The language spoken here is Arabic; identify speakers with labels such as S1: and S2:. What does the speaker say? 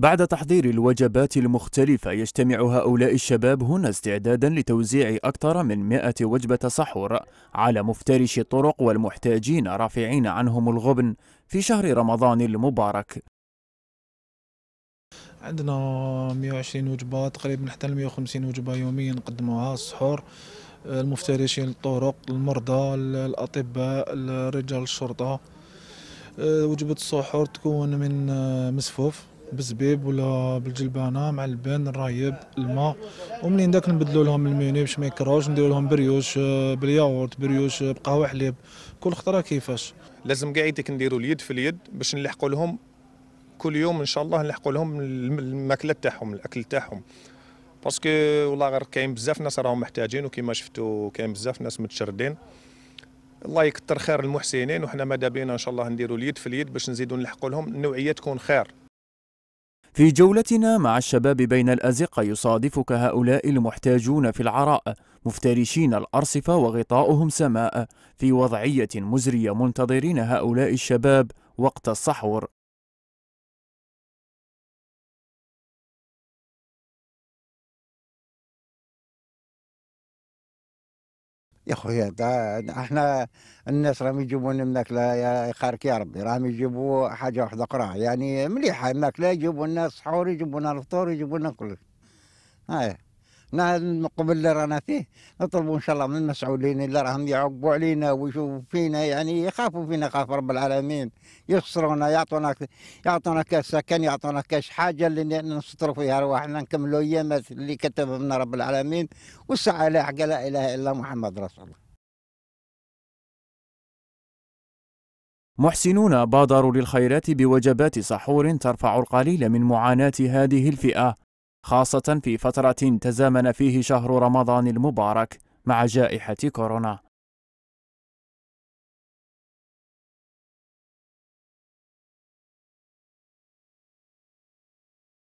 S1: بعد تحضير الوجبات المختلفة يجتمع هؤلاء الشباب هنا استعدادا لتوزيع أكثر من 100 وجبة سحور على مفترش الطرق والمحتاجين رافعين عنهم الغبن في شهر رمضان المبارك
S2: عندنا 120 وجبة تقريبا حتى 150 وجبة يوميا نقدموها السحور المفترشين الطرق المرضى الأطباء رجال الشرطة أه، وجبة السحور تكون من آه، مسفوف بالزبيب ولا بالجلبانه مع البن الرايب الماء ومنين داك نبدلو لهم الميني باش ما يكرهوش ندير لهم بريوش آه، بالياغورت بريوش آه، بقهوه حليب
S3: كل خطره كيفاش لازم قاعدك نديروا اليد في اليد باش نلحقوا لهم كل يوم ان شاء الله نلحقوا لهم الماكله تاعهم الاكل تاعهم باسكو والله غير كاين بزاف ناس راهم محتاجين وكما شفتوا كاين بزاف ناس متشردين الله يكثر خير المحسنين وحنا ماذا بينا ان شاء الله نديروا اليد في اليد باش نزيدوا نلحقوا لهم النوعيه تكون خير
S1: في جولتنا مع الشباب بين الأزقة يصادفك هؤلاء المحتاجون في العراء مفترشين الأرصفة وغطاؤهم سماء في وضعية
S4: مزرية منتظرين هؤلاء الشباب وقت السحور يا خويا احنا الناس
S5: راهم يجيبوا لنا الماكله يا خارك يا ربي راهم يجيبوا حاجه واحده اخرى يعني مليحه الماكله يجيبوا لنا السحور يجيبوا لنا الفطور يجيبوا لنا كل هاي نحن قبل اللي رانا فيه نطلبوا ان شاء الله من المسؤولين اللي راهم يعقبوا علينا ويشوفوا فينا يعني يخافوا فينا خاف رب العالمين يخسرونا يعطونا يعطونا كاش سكن يعطونا كاش حاجه اللي نستروا فيها رواحنا نكملوا ايام اللي كتبها لنا رب العالمين والسعه لا حق لا اله الا محمد رسول الله
S1: محسنون بادروا للخيرات بوجبات سحور ترفع القليل من معاناة هذه الفئة خاصة في فترة تزامن فيه
S4: شهر رمضان المبارك مع جائحة كورونا